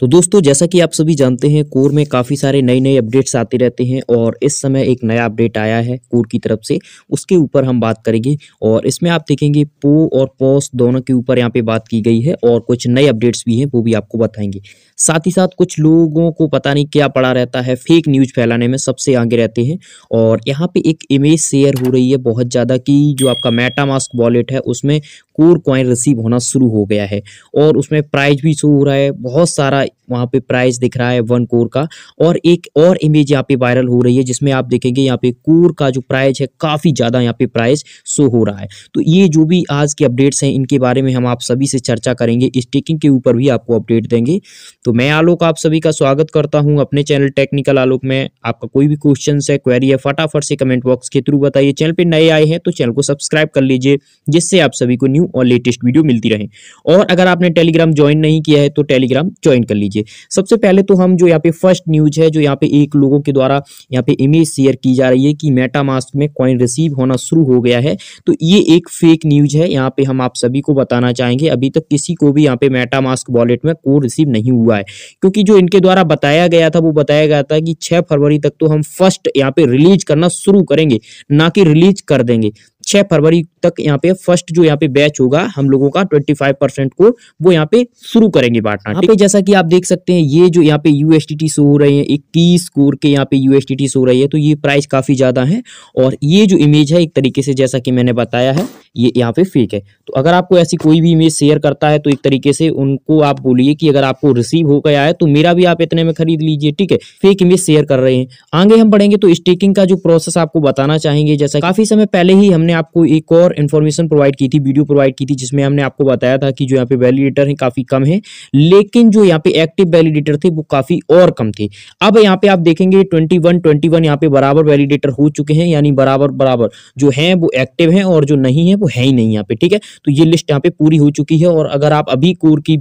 तो दोस्तों जैसा कि आप सभी जानते हैं कोर में काफ़ी सारे नए नए अपडेट्स आते रहते हैं और इस समय एक नया अपडेट आया है कोर की तरफ से उसके ऊपर हम बात करेंगे और इसमें आप देखेंगे पो और पॉस दोनों के ऊपर यहाँ पे बात की गई है और कुछ नए अपडेट्स भी हैं वो भी आपको बताएंगे साथ ही साथ कुछ लोगों को पता नहीं क्या पड़ा रहता है फेक न्यूज़ फैलाने में सबसे आगे रहते हैं और यहाँ पर एक इमेज शेयर हो रही है बहुत ज़्यादा कि जो आपका मास्क वॉलेट है उसमें कोर कॉइन रिसीव होना शुरू हो गया है और उसमें प्राइज भी शो हो रहा है बहुत सारा वहाँ पे प्राइस दिख रहा है वन कोर का और एक और इमेज यहाँ पे वायरल हो रही है जिसमें आप देखेंगे यहाँ पे कोर का जो प्राइज है काफ़ी ज़्यादा यहाँ पे प्राइस शो हो रहा है तो ये जो भी आज के अपडेट्स हैं इनके बारे में हम आप सभी से चर्चा करेंगे स्टेकिंग के ऊपर भी आपको अपडेट देंगे तो मैं आलोक आप सभी का स्वागत करता हूँ अपने चैनल टेक्निकल आलोक में आपका कोई भी क्वेश्चन है क्वेरी है फटाफट से कमेंट बॉक्स के थ्रू बताइए चैनल पर नए आए हैं तो चैनल को सब्सक्राइब कर लीजिए जिससे आप सभी को न्यू और लेटेस्ट वीडियो मिलती रहे और अगर आपने टेलीग्राम ज्वाइन नहीं किया है तो टेलीग्राम ज्वाइन कर लीजिए सबसे पहले तो हम जो यहाँ पे फर्स्ट न्यूज है जो यहाँ पे एक लोगों के द्वारा यहाँ पे इमेज शेयर की जा रही है कि मेटामास्क में कॉइन रिसीव होना शुरू हो गया है तो ये एक फेक न्यूज है यहाँ पे हम आप सभी को बताना चाहेंगे अभी तक किसी को भी यहाँ पे मेटामास्क वॉलेट में कोड रिसीव नहीं हुआ है क्योंकि जो इनके द्वारा बताया गया था वो बताया गया था कि छह फरवरी तक तो हम फर्स्ट यहाँ पे रिलीज करना शुरू करेंगे ना कि रिलीज कर देंगे छह फरवरी तक यहाँ पे फर्स्ट जो यहाँ पे बैच होगा हम लोगों का ट्वेंटी फाइव परसेंट को वो यहाँ पे शुरू करेंगे बांटना यहाँ पे जैसा कि आप देख सकते हैं ये जो यहाँ पे यूएसडीटी शो हो रहे हैं इक्कीस कोर के यहाँ पे यूएसडीटी शो रही है तो ये प्राइस काफी ज्यादा है और ये जो इमेज है एक तरीके से जैसा कि मैंने बताया है ये यहाँ पे फेक है तो अगर आपको ऐसी कोई भी इमेज शेयर करता है तो एक तरीके से उनको आप बोलिए कि अगर आपको रिसीव हो गया है तो मेरा भी आप इतने में खरीद लीजिए ठीक है फेक इमेज शेयर कर रहे हैं आगे हम बढ़ेंगे तो स्टेकिंग का जो प्रोसेस आपको बताना चाहेंगे जैसा काफी समय पहले ही हमने आपको एक और इन्फॉर्मेशन प्रोवाइड की थी वीडियो प्रोवाइड की थी जिसमें हमने आपको बताया था कि जो यहाँ पे वैलिडेटर हैं काफ़ी कम है लेकिन जो यहाँ पे एक्टिव वैलिडेटर थे वो काफ़ी और कम थे अब यहाँ पे आप देखेंगे ट्वेंटी वन ट्वेंटी वन यहाँ पे बराबर वैलिडेटर हो चुके हैं यानी बराबर बराबर जो है वो एक्टिव है और जो नहीं है वो है ही नहीं यहाँ पे ठीक है तो ये लिस्ट यहाँ पे पूरी हो चुकी है और अगर आप अभी कोर की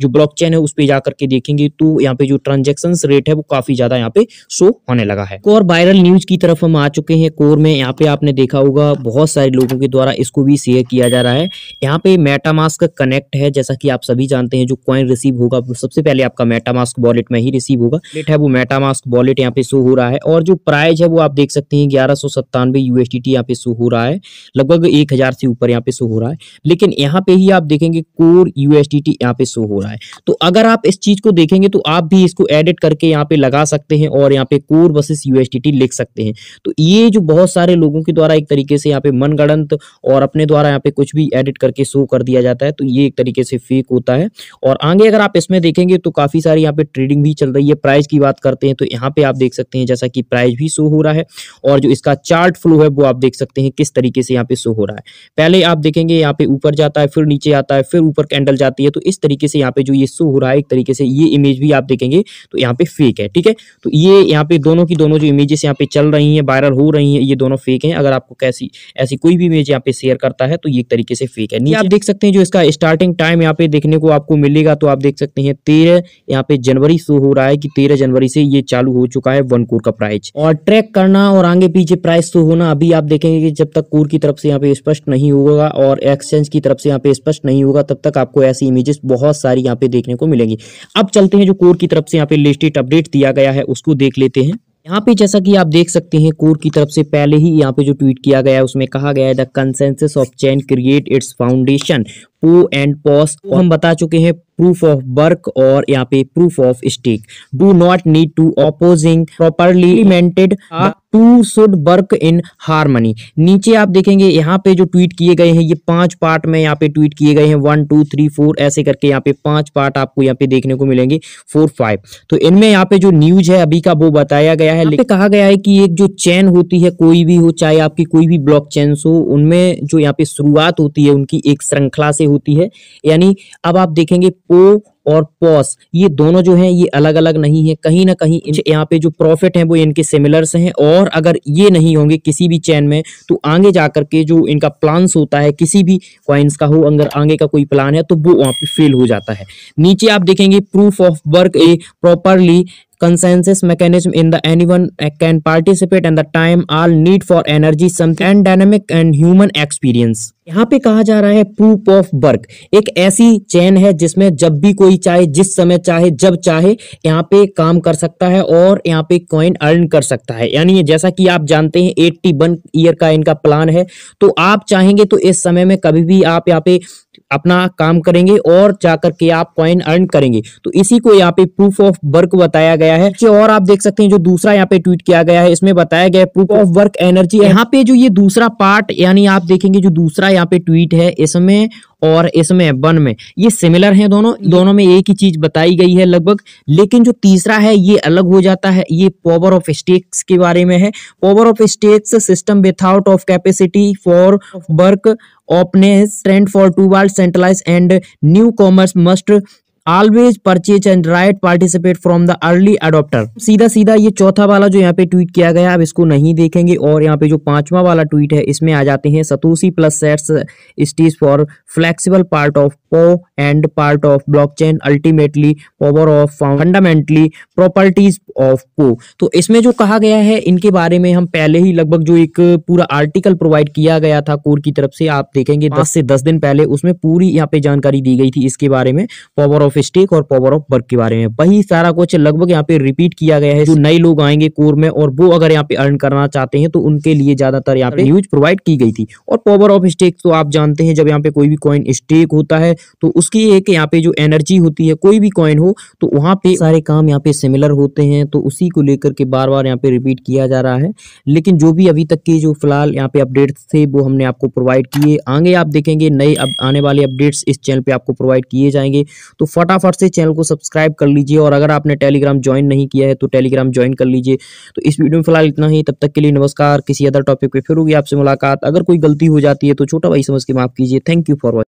जो ब्लॉक है उस पर जाकर के देखेंगे तो यहाँ पे जो ट्रांजेक्शन रेट है वो काफ़ी ज़्यादा यहाँ पे शो होने लगा है और वायरल न्यूज की तरफ हम आ चुके हैं कोर में यहाँ पे आपने देखा होगा बहुत सारे लोगों के द्वारा इसको भी शेयर किया जा रहा है यहाँ पे मेटामास्क कनेक्ट है जैसा कि आप सभी जानते हैं जो कॉइन रिसीव होगा सबसे पहले आपका मेटामास्क वॉलेट में ही रिसीव होगा लेट है वो मेटामास्क वॉलेट यहाँ पे शो हो रहा है और जो प्राइज है वो आप देख सकते हैं ग्यारह सौ सत्तानवे यूएसडीटी यहाँ पे शो हो रहा है लगभग एक से ऊपर यहाँ पे शो हो रहा है लेकिन यहाँ पे ही आप देखेंगे कोर यूएसडीटी यहाँ पे शो हो रहा है तो अगर आप इस चीज को देखेंगे तो आप भी इसको एडिट करके यहाँ पे लगा सकते हैं और यहाँ पे कोर बसेस यूएसडीटी लिख सकते हैं तो ये जो बहुत सारे लोगों के द्वारा एक तरीके से यहाँ पे मनगढ़ंत और अपने द्वारा यहाँ पे कुछ भी एडिट करके शो कर दिया जाता है तो ये एक तरीके से फेक होता है और आगे अगर आप इसमें देखेंगे तो काफ़ी सारी यहाँ पे ट्रेडिंग भी चल रही है प्राइस की बात करते हैं तो यहाँ पे आप देख सकते हैं जैसा कि प्राइस भी शो हो रहा है और जो इसका चार्ट फ्लो है वो आप देख सकते हैं किस तरीके से यहाँ पे शो हो रहा है पहले आप देखेंगे यहाँ पे ऊपर जाता है फिर नीचे आता है फिर ऊपर कैंडल जाती है तो इस तरीके से यहाँ पे जो ये शो हो रहा है एक तरीके से ये इमेज भी आप देखेंगे तो यहाँ पे फेक है ठीक है तो ये यहाँ पे दोनों की दोनों जो इमेजेस यहाँ पे चल रही है वायरल हो रही है ये दोनों फेक है अगर आपको कैसी ऐसी कोई भी इमेज यहाँ पे शेयर करता है तो ये एक तरीके से फेक है नीचे आप देख सकते हैं जो इसका स्टार्टिंग टाइम यहाँ पे देखने को आपको मिलेगा तो आप देख सकते हैं तेरह यहाँ पे जनवरी शो हो रहा है कि तेरह जनवरी से ये चालू हो चुका है वन कोर का प्राइस और ट्रैक करना और आगे पीछे प्राइस शो होना अभी आप देखेंगे कि जब तक कोर की तरफ से यहाँ पे स्पष्ट नहीं होगा और एक्सचेंज की तरफ से यहाँ पे स्पष्ट नहीं होगा तब तक आपको ऐसी इमेजेस बहुत सारी यहाँ पे देखने को मिलेंगी अब चलते हैं जो कोर की तरफ से यहाँ पे लेटेस्ट अपडेट दिया गया है उसको देख लेते हैं यहाँ पे जैसा कि आप देख सकते हैं कोर की तरफ से पहले ही यहाँ पे जो ट्वीट किया गया है उसमें कहा गया है the consensus of chain create its foundation PoW and PoS हम बता चुके हैं प्रूफ ऑफ वर्क और यहाँ पे proof of stake do not need to opposing properly to should work in harmony नीचे आप देखेंगे यहाँ पे जो ट्वीट किए गए हैं ये पांच पार्ट में यहाँ पे ट्वीट किए गए हैं वन टू थ्री फोर ऐसे करके यहाँ पे पांच पार्ट आपको यहाँ पे देखने को मिलेंगे फोर फाइव तो इनमें यहाँ पे जो न्यूज है अभी का वो बताया गया है लेकिन कहा गया है कि एक जो चैन होती है कोई भी हो चाहे आपकी कोई भी ब्लॉक चैन हो उनमें जो यहाँ पे शुरुआत होती है उनकी एक श्रृंखला से होती है यानी अब आप देखेंगे पो और पॉस ये दोनों जो हैं ये अलग अलग नहीं है कहीं ना कहीं यहाँ पे जो प्रॉफिट है वो इनके सिमिलर्स हैं और अगर ये नहीं होंगे किसी भी चैन में तो आगे जाकर के जो इनका प्लान्स होता है किसी भी क्वाइंस का हो अगर आगे का कोई प्लान है तो वो वहाँ पे फेल हो जाता है नीचे आप देखेंगे proof of work a properly consensus mechanism in the anyone can participate and the time all need for energy something and dynamic and human experience यहाँ पे कहा जा रहा है प्रूफ ऑफ वर्क एक ऐसी चैन है जिसमें जब भी कोई भी चाहे जिस समय चाहे जब चाहे यहाँ पे काम कर सकता है और यहाँ पे कॉइन अर्न कर सकता है यानी जैसा कि आप जानते हैं एट्टी वन ईयर का इनका प्लान है तो आप चाहेंगे तो इस समय में कभी भी आप यहाँ पे अपना काम करेंगे और जाकर के आप कॉइन अर्न करेंगे तो इसी को यहाँ पे प्रूफ ऑफ वर्क बताया गया है और आप देख सकते हैं जो दूसरा यहाँ पे ट्वीट किया गया है इसमें बताया गया है प्रूफ ऑफ वर्क एनर्जी यहाँ पे जो ये दूसरा पार्ट यानी आप देखेंगे जो दूसरा यहाँ पे ट्वीट है इसमें और इसमें वन में ये सिमिलर हैं दोनों दोनों में एक ही चीज बताई गई है लगभग लेकिन जो तीसरा है ये अलग हो जाता है ये पावर ऑफ स्टेक्स के बारे में है power of stakes system without of capacity for work openness trend for to world centralise and new commerce must always purchase and right participate from the early adopter सीधा सीधा ये चौथा वाला जो यहाँ पे ट्वीट किया गया अब इसको नहीं देखेंगे और यहाँ पे जो पांचवा वाला ट्वीट है इसमें आ जाते हैं Satoshi plus sets stage for flexible part of PoW and part of blockchain ultimately power of fundamentally properties of PoW तो इसमें जो कहा गया है इनके बारे में हम पहले ही लगभग जो एक पूरा आर्टिकल प्रोवाइड किया गया था कोर की तरफ से आप देखेंगे दस से दस दिन पहले उसमें पूरी यहाँ पे जानकारी दी गई थी इसके बारे में पावर ऑफ ऑफ स्टेक और पावर ऑफ वर्क के बारे में वही सारा कुछ लगभग यहाँ पे रिपीट किया गया है जो नए लोग आएंगे कोर में और वो अगर यहाँ पे अर्न करना चाहते हैं तो उनके लिए ज्यादातर यहाँ पे न्यूज प्रोवाइड की गई थी और पावर ऑफ स्टेक तो आप जानते हैं जब यहाँ पे कोई भी कॉइन स्टेक होता है तो उसकी एक यहाँ पे जो एनर्जी होती है कोई भी कॉइन हो तो वहाँ पे सारे काम यहाँ पे सिमिलर होते हैं तो उसी को लेकर के बार बार यहाँ पे रिपीट किया जा रहा है लेकिन जो भी अभी तक के जो फिलहाल यहाँ पे अपडेट्स थे वो हमने आपको प्रोवाइड किए आगे आप देखेंगे नए आने वाले अपडेट्स इस चैनल पे आपको प्रोवाइड किए जाएंगे तो फट फटाफट से चैनल को सब्सक्राइब कर लीजिए और अगर आपने टेलीग्राम ज्वाइन नहीं किया है तो टेलीग्राम ज्वाइन कर लीजिए तो इस वीडियो में फिलहाल इतना ही तब तक के लिए नमस्कार किसी अदर टॉपिक पर फिर होगी आपसे मुलाकात अगर कोई गलती हो जाती है तो छोटा भाई समझ के माफ कीजिए थैंक यू फॉर वॉचिंग